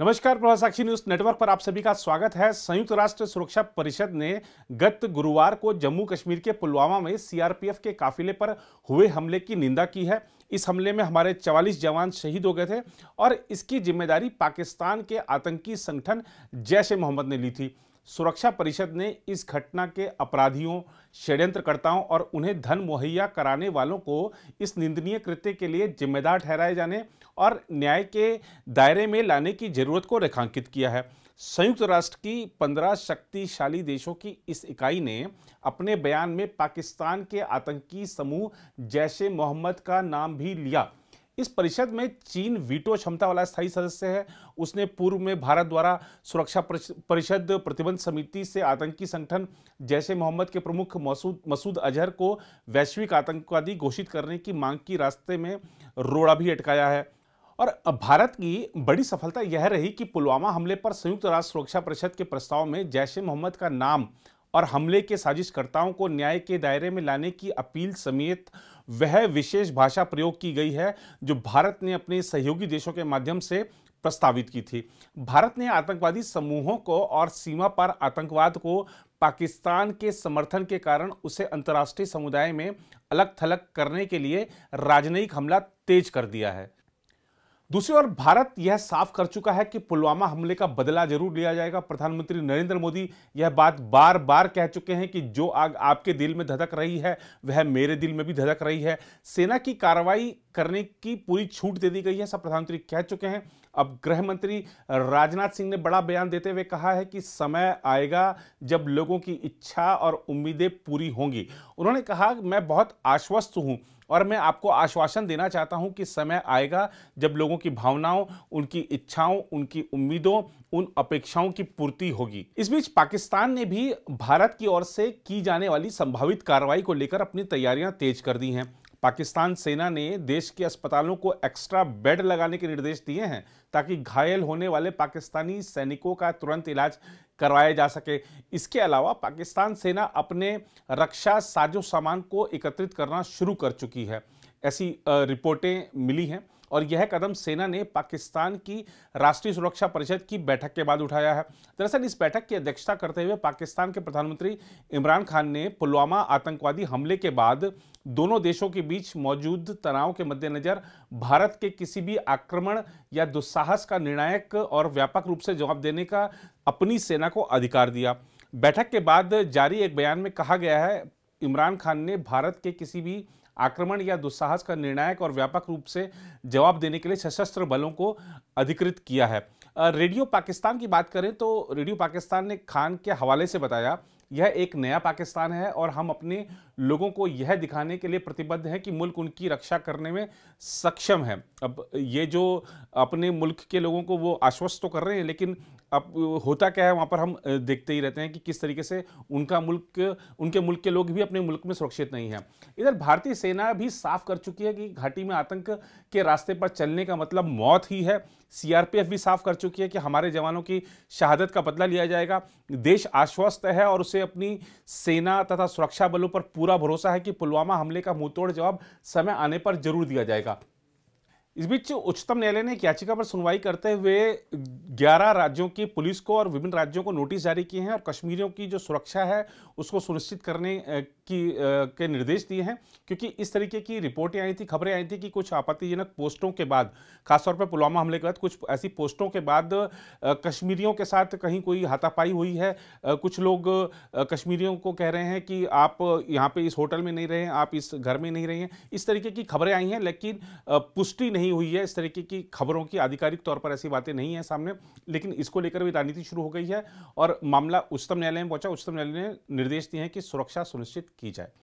नमस्कार Prabhasakshi news network पर आप सभी का स्वागत है संयुक्त राष्ट्र सुरक्षा परिषद ने गत गुरुवार को जम्मू कश्मीर के पुलवामा में सीआरपीएफ के काफिले पर हुए हमले की निंदा की है इस हमले में हमारे 44 जवान शहीद हो गए थे और इसकी जिम्मेदारी पाकिस्तान के आतंकी संगठन जैश ए मोहम्मद ने ली थी सुरक्षा परिषद ने इस घटना के अपराधियों षड्यंत्रकर्ताओं और उन्हें धन मुहैया कराने वालों को इस निंदनीय कृत्य के लिए जिम्मेदार ठहराए जाने और न्याय के दायरे में लाने की जरूरत को रेखांकित किया है संयुक्त राष्ट्र की पंद्रह शक्तिशाली देशों की इस इकाई ने अपने बयान में पाकिस्तान के आतंकी समूह जैश ए मोहम्मद का नाम भी लिया इस परिषद में चीन वीटो क्षमता वाला स्थायी सदस्य है उसने पूर्व में भारत द्वारा सुरक्षा परिषद प्रतिबंध समिति से आतंकी संगठन जैसे मोहम्मद के प्रमुख मसूद मसूद अजहर को वैश्विक आतंकवादी घोषित करने की मांग की रास्ते में रोड़ा भी अटकाया है और भारत की बड़ी सफलता यह रही कि पुलवामा हमले पर संयुक्त राष्ट्र सुरक्षा परिषद के प्रस्ताव में जैश मोहम्मद का नाम और हमले के साजिशकर्ताओं को न्याय के दायरे में लाने की अपील समेत वह विशेष भाषा प्रयोग की गई है जो भारत ने अपने सहयोगी देशों के माध्यम से प्रस्तावित की थी भारत ने आतंकवादी समूहों को और सीमा पर आतंकवाद को पाकिस्तान के समर्थन के कारण उसे अंतर्राष्ट्रीय समुदाय में अलग थलग करने के लिए राजनयिक हमला तेज कर दिया है दूसरी ओर भारत यह साफ कर चुका है कि पुलवामा हमले का बदला जरूर लिया जाएगा प्रधानमंत्री नरेंद्र मोदी यह बात बार बार कह चुके हैं कि जो आग आपके दिल में धधक रही है वह मेरे दिल में भी धधक रही है सेना की कार्रवाई करने की पूरी छूट दे दी गई है सब प्रधानमंत्री कह चुके हैं अब गृह मंत्री राजनाथ सिंह ने बड़ा बयान देते हुए कहा है कि समय आएगा जब लोगों की इच्छा और उम्मीदें पूरी होंगी उन्होंने कहा मैं बहुत आश्वस्त हूँ और मैं आपको आश्वासन देना चाहता हूं कि समय आएगा जब लोगों की भावनाओं उनकी इच्छाओं उनकी उम्मीदों उन अपेक्षाओं की पूर्ति होगी इस बीच पाकिस्तान ने भी भारत की ओर से की जाने वाली संभावित कार्रवाई को लेकर अपनी तैयारियां तेज कर दी हैं पाकिस्तान सेना ने देश के अस्पतालों को एक्स्ट्रा बेड लगाने के निर्देश दिए हैं ताकि घायल होने वाले पाकिस्तानी सैनिकों का तुरंत इलाज करवाया जा सके इसके अलावा पाकिस्तान सेना अपने रक्षा साजो सामान को एकत्रित करना शुरू कर चुकी है ऐसी रिपोर्टें मिली हैं और यह कदम सेना ने पाकिस्तान की राष्ट्रीय सुरक्षा परिषद की बैठक के बाद उठाया है दरअसल इस बैठक की अध्यक्षता करते हुए पाकिस्तान के प्रधानमंत्री इमरान खान ने पुलवामा आतंकवादी हमले के बाद दोनों देशों के बीच मौजूद तनाव के मद्देनजर भारत के किसी भी आक्रमण या दुस्साहस का निर्णायक और व्यापक रूप से जवाब देने का अपनी सेना को अधिकार दिया बैठक के बाद जारी एक बयान में कहा गया है इमरान खान ने भारत के किसी भी आक्रमण या दुस्साहस का निर्णायक और व्यापक रूप से जवाब देने के लिए सशस्त्र बलों को अधिकृत किया है रेडियो पाकिस्तान की बात करें तो रेडियो पाकिस्तान ने खान के हवाले से बताया यह एक नया पाकिस्तान है और हम अपने लोगों को यह दिखाने के लिए प्रतिबद्ध हैं कि मुल्क उनकी रक्षा करने में सक्षम है अब ये जो अपने मुल्क के लोगों को वो आश्वस्त तो कर रहे हैं लेकिन अब होता क्या है वहाँ पर हम देखते ही रहते हैं कि किस तरीके से उनका मुल्क उनके मुल्क के लोग भी अपने मुल्क में सुरक्षित नहीं है इधर भारतीय सेना भी साफ कर चुकी है कि घाटी में आतंक के रास्ते पर चलने का मतलब मौत ही है सीआरपीएफ भी साफ कर चुकी है कि हमारे जवानों की शहादत का बदला लिया जाएगा देश आश्वस्त है और उसे अपनी सेना तथा सुरक्षा बलों पर पूरा भरोसा है कि पुलवामा हमले का मुंह जवाब समय आने पर जरूर दिया जाएगा इस बीच उच्चतम न्यायालय ने एक याचिका पर सुनवाई करते हुए 11 राज्यों की पुलिस को और विभिन्न राज्यों को नोटिस जारी किए हैं और कश्मीरियों की जो सुरक्षा है उसको सुनिश्चित करने की के निर्देश दिए हैं क्योंकि इस तरीके की रिपोर्टें आई थी खबरें आई थी कि कुछ आपत्तिजनक पोस्टों के बाद खासतौर पर पुलवामा हमले के बाद कुछ ऐसी पोस्टों के बाद कश्मीरियों के साथ कहीं कोई हाथापाई हुई है कुछ लोग कश्मीरियों को कह रहे हैं कि आप यहाँ पर इस होटल में नहीं रहे आप इस घर में नहीं रहे हैं इस तरीके की खबरें आई हैं लेकिन पुष्टि नहीं नहीं हुई है इस तरीके की खबरों की आधिकारिक तौर पर ऐसी बातें नहीं है सामने लेकिन इसको लेकर भी राजनीति शुरू हो गई है और मामला उच्चतम न्यायालय में पहुंचा उच्चतम न्यायालय ने निर्देश दिए हैं कि सुरक्षा सुनिश्चित की जाए